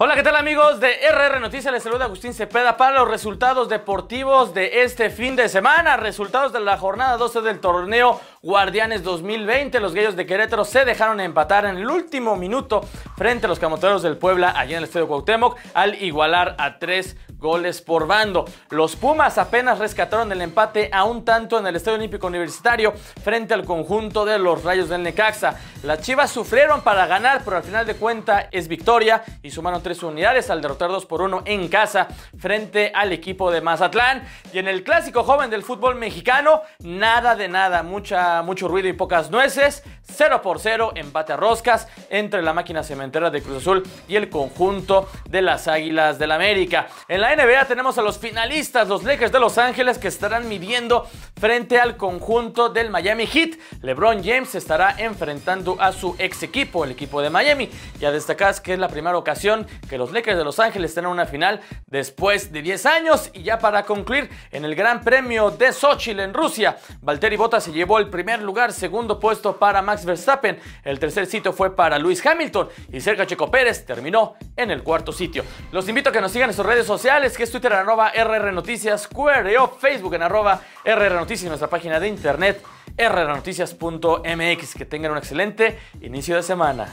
Hola, ¿qué tal amigos de RR Noticias? Les saluda Agustín Cepeda para los resultados deportivos de este fin de semana. Resultados de la jornada 12 del torneo Guardianes 2020. Los Gallos de Querétaro se dejaron empatar en el último minuto frente a los Camoteros del Puebla allí en el Estadio Cuauhtémoc al igualar a tres goles por bando. Los Pumas apenas rescataron el empate a un tanto en el Estadio Olímpico Universitario frente al conjunto de los Rayos del Necaxa. Las Chivas sufrieron para ganar, pero al final de cuenta es victoria y sumaron tres unidades al derrotar dos por uno en casa frente al equipo de Mazatlán. Y en el clásico joven del fútbol mexicano, nada de nada, mucha mucho ruido y pocas nueces. 0 por 0, empate a roscas entre la máquina cementera de Cruz Azul y el conjunto de las Águilas del América. En la NBA tenemos a los finalistas, los Lakers de Los Ángeles, que estarán midiendo frente al conjunto del Miami Heat. LeBron James estará enfrentando a su ex equipo, el equipo de Miami. Ya destacas que es la primera ocasión que los Lakers de Los Ángeles tengan una final después de 10 años. Y ya para concluir, en el Gran Premio de Sochi en Rusia, Valtteri Bota se llevó el primer lugar, segundo puesto para Max Verstappen. El tercer sitio fue para Luis Hamilton y Sergio Checo Pérez terminó en el cuarto sitio. Los invito a que nos sigan en sus redes sociales, que es Twitter en arroba RR Facebook en arroba RR y nuestra página de internet rrnoticias.mx. Que tengan un excelente inicio de semana.